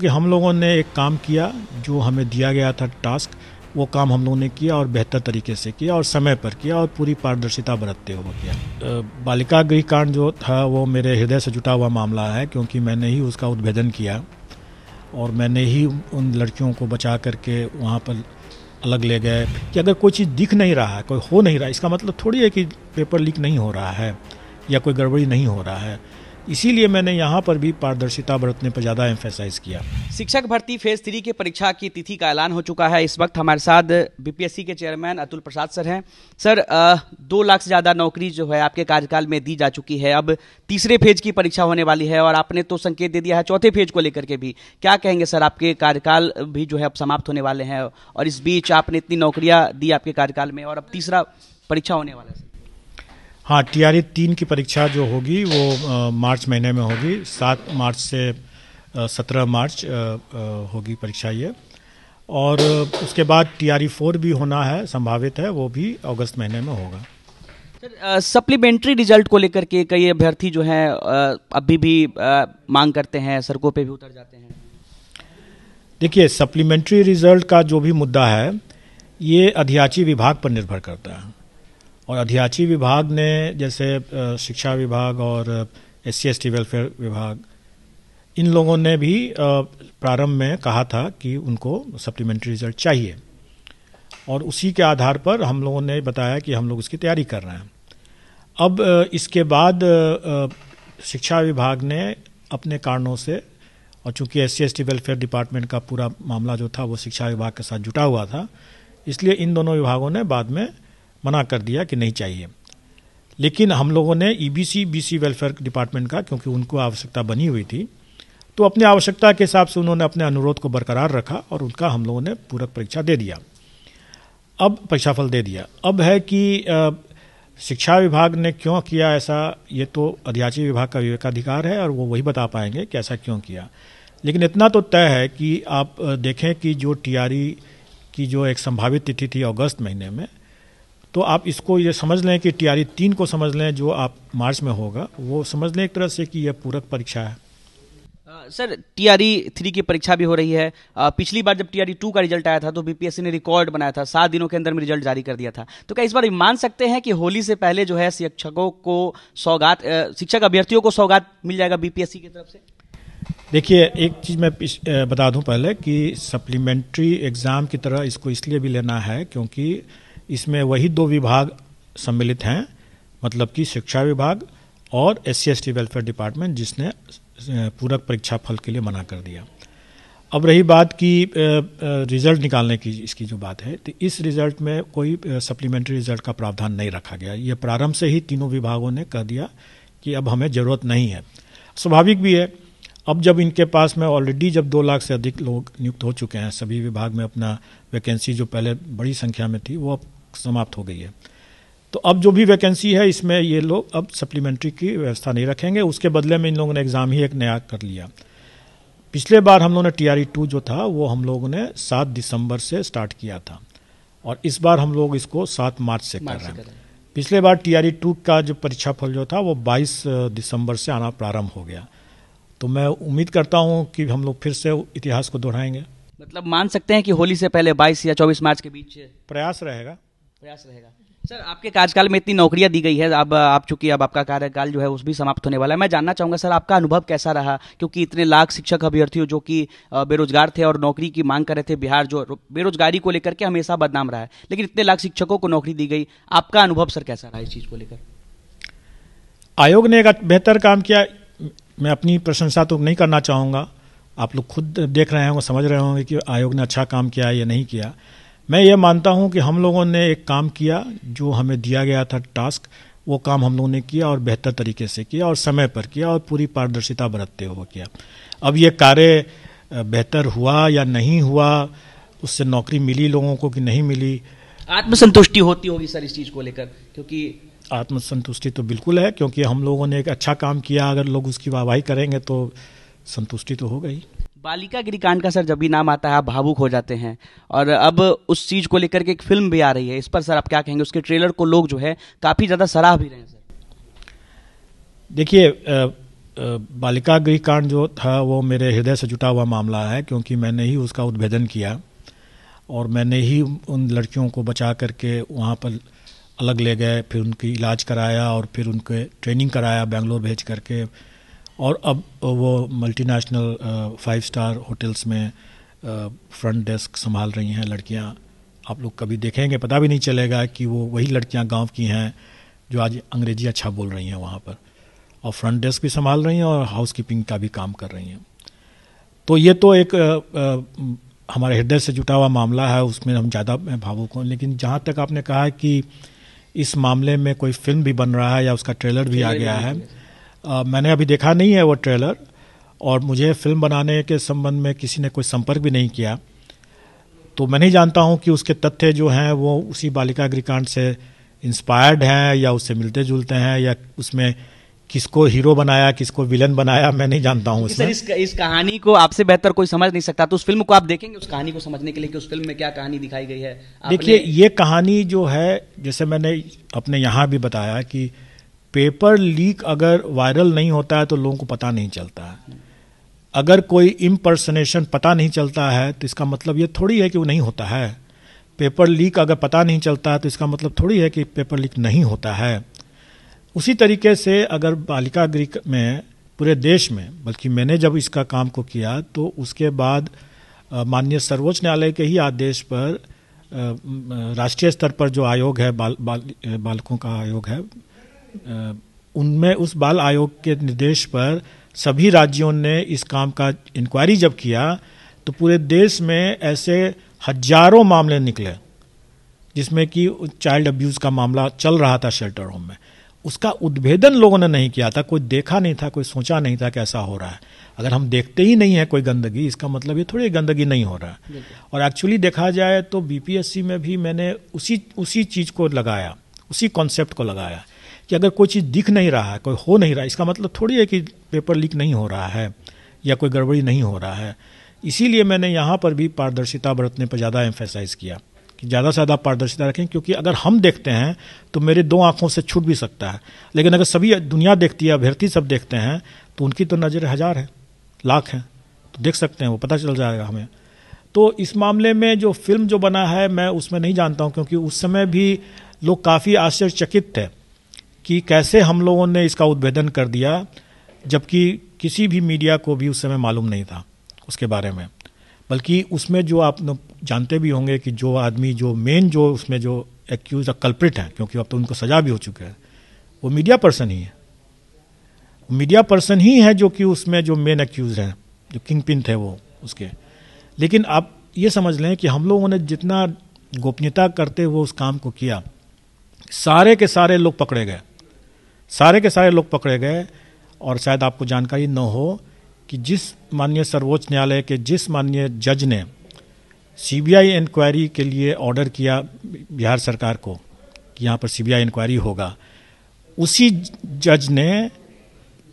कि हम लोगों ने एक काम किया जो हमें दिया गया था टास्क वो काम हम लोगों ने किया और बेहतर तरीके से किया और समय पर किया और पूरी पारदर्शिता बरतते हुए किया बालिका गृह कांड जो था वो मेरे हृदय से जुटा हुआ मामला है क्योंकि मैंने ही उसका उद्भेदन किया और मैंने ही उन लड़कियों को बचा करके वहाँ पर अलग ले गए कि अगर कोई चीज़ दिख नहीं रहा है कोई हो नहीं रहा इसका मतलब थोड़ी है कि पेपर लीक नहीं हो रहा है या कोई गड़बड़ी नहीं हो रहा है इसीलिए मैंने यहाँ पर भी पारदर्शिता बरतने पर ज़्यादा एम्फेसाइज किया शिक्षक भर्ती फेज थ्री के परीक्षा की तिथि का ऐलान हो चुका है इस वक्त हमारे साथ बीपीएससी के चेयरमैन अतुल प्रसाद सर हैं सर दो लाख से ज़्यादा नौकरी जो है आपके कार्यकाल में दी जा चुकी है अब तीसरे फेज की परीक्षा होने वाली है और आपने तो संकेत दे दिया है चौथे फेज को लेकर के भी क्या कहेंगे सर आपके कार्यकाल भी जो है अब समाप्त होने वाले हैं और इस बीच आपने इतनी नौकरियाँ दी आपके कार्यकाल में और अब तीसरा परीक्षा होने वाला है हाँ टी आर तीन की परीक्षा जो होगी वो आ, मार्च महीने में होगी सात मार्च से सत्रह मार्च होगी परीक्षा ये और उसके बाद टी आर फोर भी होना है संभावित है वो भी अगस्त महीने में होगा सर सप्लीमेंट्री रिजल्ट को लेकर के कई अभ्यर्थी जो हैं अभी भी आ, मांग करते हैं सड़कों पे भी उतर जाते हैं देखिए सप्लीमेंट्री रिजल्ट का जो भी मुद्दा है ये अध्याची विभाग पर निर्भर करता है और अध्याची विभाग ने जैसे शिक्षा विभाग और एस सी वेलफेयर विभाग इन लोगों ने भी प्रारंभ में कहा था कि उनको सप्लीमेंट्री रिजल्ट चाहिए और उसी के आधार पर हम लोगों ने बताया कि हम लोग उसकी तैयारी कर रहे हैं अब इसके बाद शिक्षा विभाग ने अपने कारणों से और चूंकि एस सी वेलफेयर डिपार्टमेंट का पूरा मामला जो था वो शिक्षा विभाग के साथ जुटा हुआ था इसलिए इन दोनों विभागों ने बाद में मना कर दिया कि नहीं चाहिए लेकिन हम लोगों ने ईबीसी बीसी वेलफेयर डिपार्टमेंट का क्योंकि उनको आवश्यकता बनी हुई थी तो अपनी आवश्यकता के हिसाब से उन्होंने अपने अनुरोध को बरकरार रखा और उनका हम लोगों ने पूरक परीक्षा दे दिया अब परीक्षाफल दे दिया अब है कि शिक्षा विभाग ने क्यों किया ऐसा ये तो अध्याची विभाग का विवेकाधिकार है और वो वही बता पाएंगे कि ऐसा क्यों किया लेकिन इतना तो तय है कि आप देखें कि जो टीआरई की जो एक संभावित तिथि थी अगस्त महीने में तो आप इसको ये समझ लें कि टी आर तीन को समझ लें जो आप मार्च में होगा वो समझ लें एक तरह से कि यह पूरक परीक्षा है सर टी आर थ्री की परीक्षा भी हो रही है आ, पिछली बार जब टी आर टू का रिजल्ट आया था तो बीपीएससी ने रिकॉर्ड बनाया था सात दिनों के अंदर में रिजल्ट जारी कर दिया था तो क्या इस बार मान सकते हैं कि होली से पहले जो है शिक्षकों को सौगात शिक्षक अभ्यर्थियों को सौगात मिल जाएगा बीपीएससी की तरफ से देखिए एक चीज़ मैं बता दूं पहले कि सप्लीमेंट्री एग्ज़ाम की तरह इसको इसलिए भी लेना है क्योंकि इसमें वही दो विभाग सम्मिलित हैं मतलब कि शिक्षा विभाग और एस सी वेलफेयर डिपार्टमेंट जिसने पूरक परीक्षा फल के लिए मना कर दिया अब रही बात की रिजल्ट निकालने की इसकी जो बात है तो इस रिजल्ट में कोई सप्लीमेंट्री रिजल्ट का प्रावधान नहीं रखा गया ये प्रारंभ से ही तीनों विभागों ने कह दिया कि अब हमें ज़रूरत नहीं है स्वाभाविक भी है अब जब इनके पास में ऑलरेडी जब दो लाख से अधिक लोग नियुक्त हो चुके हैं सभी विभाग में अपना वैकेंसी जो पहले बड़ी संख्या में थी वो अब समाप्त हो गई है तो अब जो भी वैकेंसी है इसमें ये लोग अब सप्लीमेंट्री की व्यवस्था नहीं रखेंगे उसके बदले में इन लोगों ने एग्ज़ाम ही एक नया कर लिया पिछले बार हम लोगों ने टी आर टू जो था वो हम लोगों ने सात दिसंबर से स्टार्ट किया था और इस बार हम लोग इसको सात मार्च से कर रहे हैं पिछले बार टी आर टू का जो परीक्षाफल जो था वो बाईस दिसंबर से आना प्रारंभ हो गया तो मैं उम्मीद करता हूँ कि हम लोग फिर से इतिहास को दोहराएंगे मतलब मान सकते हैं कि होली से पहले 22 या 24 मार्च के बीच प्रयास रहेगा प्रयास रहेगा सर आपके कार्यकाल में इतनी नौकरियां दी गई है अब आप चूंकि अब आपका कार्यकाल जो है उस भी समाप्त होने वाला है मैं जानना चाहूंगा सर आपका अनुभव कैसा रहा क्योंकि इतने लाख शिक्षक अभ्यर्थियों जो कि बेरोजगार थे और नौकरी की मांग कर रहे थे बिहार जो बेरोजगारी को लेकर के हमेशा बदनाम रहा है लेकिन इतने लाख शिक्षकों को नौकरी दी गई आपका अनुभव सर कैसा रहा इस चीज़ को लेकर आयोग ने एक बेहतर काम किया मैं अपनी प्रशंसा तो नहीं करना चाहूँगा आप लोग खुद देख रहे होंगे समझ रहे होंगे कि आयोग ने अच्छा काम किया या नहीं किया मैं ये मानता हूँ कि हम लोगों ने एक काम किया जो हमें दिया गया था टास्क वो काम हम लोगों ने किया और बेहतर तरीके से किया और समय पर किया और पूरी पारदर्शिता बरतते हुए किया अब ये कार्य बेहतर हुआ या नहीं हुआ उससे नौकरी मिली लोगों को कि नहीं मिली आत्मसंतुष्टि होती होगी सर इस चीज़ को लेकर क्योंकि आत्मसंतुष्टि तो बिल्कुल है क्योंकि हम लोगों ने एक अच्छा काम किया अगर लोग उसकी वाहवाही करेंगे तो संतुष्टि तो हो गई बालिका गिरिकांड का सर जब भी नाम आता है आप भावुक हो जाते हैं और अब उस चीज़ को लेकर के एक फिल्म भी आ रही है इस पर सर आप क्या कहेंगे उसके ट्रेलर को लोग जो है काफ़ी ज़्यादा सराह भी रहे हैं सर देखिए बालिका गृहकांड जो था वो मेरे हृदय से जुटा हुआ मामला है क्योंकि मैंने ही उसका उद्भेदन किया और मैंने ही उन लड़कियों को बचा करके वहाँ पर अलग ले गए फिर उनकी इलाज कराया और फिर उनके ट्रेनिंग कराया बेंगलोर भेज करके और अब वो मल्टीनेशनल फाइव स्टार होटल्स में फ्रंट डेस्क संभाल रही हैं लड़कियां आप लोग कभी देखेंगे पता भी नहीं चलेगा कि वो वही लड़कियां गांव की हैं जो आज अंग्रेजी अच्छा बोल रही हैं वहाँ पर और फ्रंट डेस्क भी संभाल रही हैं और हाउस कीपिंग का भी काम कर रही हैं तो ये तो एक आ, आ, हमारे हृदय से जुटा हुआ मामला है उसमें हम ज़्यादा भावुक हों लेकिन जहाँ तक आपने कहा कि इस मामले में कोई फिल्म भी बन रहा है या उसका ट्रेलर भी आ गया है आ, मैंने अभी देखा नहीं है वो ट्रेलर और मुझे फिल्म बनाने के संबंध में किसी ने कोई संपर्क भी नहीं किया तो मैं नहीं जानता हूँ कि उसके तथ्य जो हैं वो उसी बालिका अग्रिकांड से इंस्पायर्ड हैं या उससे मिलते जुलते हैं या उसमें किसको हीरो बनाया किसको विलन बनाया मैं नहीं जानता हूँ सर इस, इस कहानी को आपसे बेहतर कोई समझ नहीं सकता तो उस फिल्म को आप देखेंगे उस कहानी को समझने के लिए कि उस फिल्म में क्या कहानी दिखाई गई है देखिए ये कहानी जो है जैसे मैंने अपने यहाँ भी बताया कि पेपर लीक अगर वायरल नहीं होता है तो लोगों को पता नहीं चलता है अगर कोई इम्पर्सनेशन पता नहीं चलता है तो इसका मतलब ये थोड़ी है कि वो नहीं होता है पेपर लीक अगर पता नहीं चलता है तो इसका मतलब थोड़ी है कि पेपर लीक नहीं होता है उसी तरीके से अगर बालिका गृह में पूरे देश में बल्कि मैंने जब इसका काम को किया तो उसके बाद माननीय सर्वोच्च न्यायालय के ही आदेश पर राष्ट्रीय स्तर पर जो आयोग है बाल, बाल बालकों का आयोग है उनमें उस बाल आयोग के निर्देश पर सभी राज्यों ने इस काम का इंक्वायरी जब किया तो पूरे देश में ऐसे हजारों मामले निकले जिसमें कि चाइल्ड अब्यूज़ का मामला चल रहा था शेल्टर होम में उसका उद्भेदन लोगों ने नहीं किया था कोई देखा नहीं था कोई सोचा नहीं था कि ऐसा हो रहा है अगर हम देखते ही नहीं है कोई गंदगी इसका मतलब ये थोड़ी गंदगी नहीं हो रहा है और एक्चुअली देखा जाए तो बीपीएससी में भी मैंने उसी उसी चीज़ को लगाया उसी कॉन्सेप्ट को लगाया कि अगर कोई चीज़ दिख नहीं रहा है कोई हो नहीं रहा है इसका मतलब थोड़ी है कि पेपर लीक नहीं हो रहा है या कोई गड़बड़ी नहीं हो रहा है इसीलिए मैंने यहाँ पर भी पारदर्शिता बरतने पर ज़्यादा एम्फेसाइज़ किया कि ज़्यादा से ज़्यादा पारदर्शिता रखें क्योंकि अगर हम देखते हैं तो मेरे दो आँखों से छूट भी सकता है लेकिन अगर सभी दुनिया देखती है अभ्यर्थी सब देखते हैं तो उनकी तो नज़र हज़ार है लाख हैं तो देख सकते हैं वो पता चल जाएगा हमें तो इस मामले में जो फिल्म जो बना है मैं उसमें नहीं जानता हूँ क्योंकि उस समय भी लोग काफ़ी आश्चर्यचकित थे कि कैसे हम लोगों ने इसका उद्भेदन कर दिया जबकि किसी भी मीडिया को भी उस समय मालूम नहीं था उसके बारे में बल्कि उसमें जो आप जानते भी होंगे कि जो आदमी जो मेन जो उसमें जो एक्यूज या कल्प्रिट हैं क्योंकि अब तो उनको सजा भी हो चुका है वो मीडिया पर्सन ही है मीडिया पर्सन ही है जो कि उसमें जो मेन एक्यूज हैं जो किंग पिन थे वो उसके लेकिन आप ये समझ लें कि हम लोगों ने जितना गोपनीयता करते हुए उस काम को किया सारे के सारे लोग पकड़े गए सारे के सारे लोग पकड़े गए और शायद आपको जानकारी न हो कि जिस माननीय सर्वोच्च न्यायालय के जिस माननीय जज ने सीबीआई इंक्वायरी के लिए ऑर्डर किया बिहार सरकार को कि यहाँ पर सीबीआई इंक्वायरी होगा उसी जज ने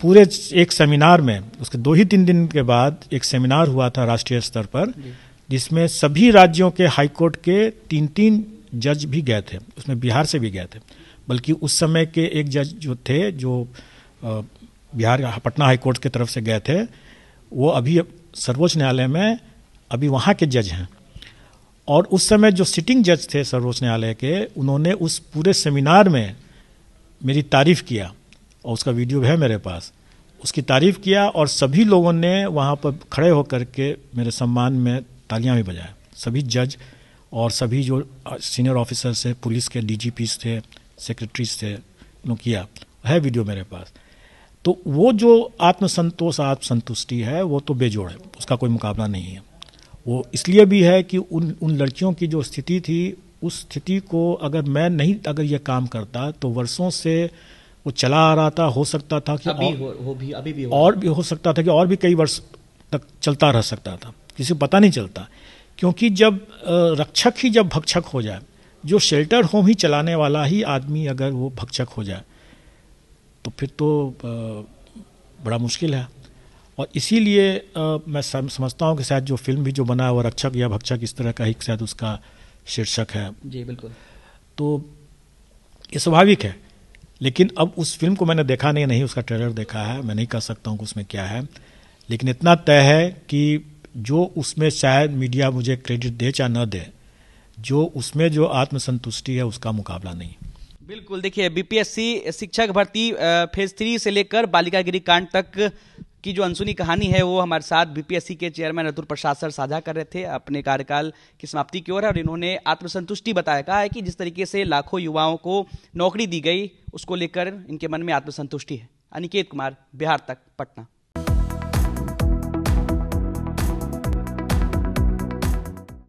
पूरे एक सेमिनार में उसके दो ही तीन दिन के बाद एक सेमिनार हुआ था राष्ट्रीय स्तर पर जिसमें सभी राज्यों के हाईकोर्ट के तीन तीन जज भी गए थे उसमें बिहार से भी गए थे बल्कि उस समय के एक जज जो थे जो बिहार पटना हाईकोर्ट की तरफ से गए थे वो अभी सर्वोच्च न्यायालय में अभी वहाँ के जज हैं और उस समय जो सिटिंग जज थे सर्वोच्च न्यायालय के उन्होंने उस पूरे सेमिनार में मेरी तारीफ़ किया और उसका वीडियो है मेरे पास उसकी तारीफ़ किया और सभी लोगों ने वहाँ पर खड़े होकर के मेरे सम्मान में तालियां भी बजाया सभी जज और सभी जो सीनियर ऑफिसर्स थे पुलिस के डी थे सेक्रेटरीज थे उन्होंने किया है वीडियो मेरे पास तो वो जो आत्मसंतोष आत्मसंतुष्टि है वो तो बेजोड़ है उसका कोई मुकाबला नहीं है वो इसलिए भी है कि उन उन लड़कियों की जो स्थिति थी उस स्थिति को अगर मैं नहीं अगर ये काम करता तो वर्षों से वो चला आ रहा था हो सकता था कि अभी और, हो, हो भी, अभी भी हो और भी हो सकता था कि और भी कई वर्ष तक चलता रह सकता था किसी को पता नहीं चलता क्योंकि जब रक्षक ही जब भक्षक हो जाए जो शेल्टर होम ही चलाने वाला ही आदमी अगर वो भक्षक हो जाए तो फिर तो बड़ा मुश्किल है और इसीलिए मैं समझता हूँ कि शायद जो फिल्म भी जो बना है वो रक्षक या भक्षक इस तरह का ही शायद उसका शीर्षक है जी बिल्कुल तो ये स्वाभाविक है लेकिन अब उस फिल्म को मैंने देखा नहीं नहीं उसका ट्रेलर देखा है मैं नहीं कह सकता हूँ कि उसमें क्या है लेकिन इतना तय है कि जो उसमें शायद मीडिया मुझे क्रेडिट दे चाहे न दे जो उसमें जो आत्मसंतुष्टि है उसका मुकाबला नहीं बिल्कुल देखिए बीपीएससी शिक्षक भर्ती फेज थ्री से लेकर बालिका गिरी कांड तक की जो अनसुनी कहानी है वो हमारे साथ बीपीएससी के चेयरमैन अतुल प्रसाद सर साझा कर रहे थे अपने कार्यकाल की समाप्ति की ओर है और इन्होंने आत्मसंतुष्टि बताया कहा है कि जिस तरीके से लाखों युवाओं को नौकरी दी गई उसको लेकर इनके मन में आत्मसंतुष्टि है अनिकेत कुमार बिहार तक पटना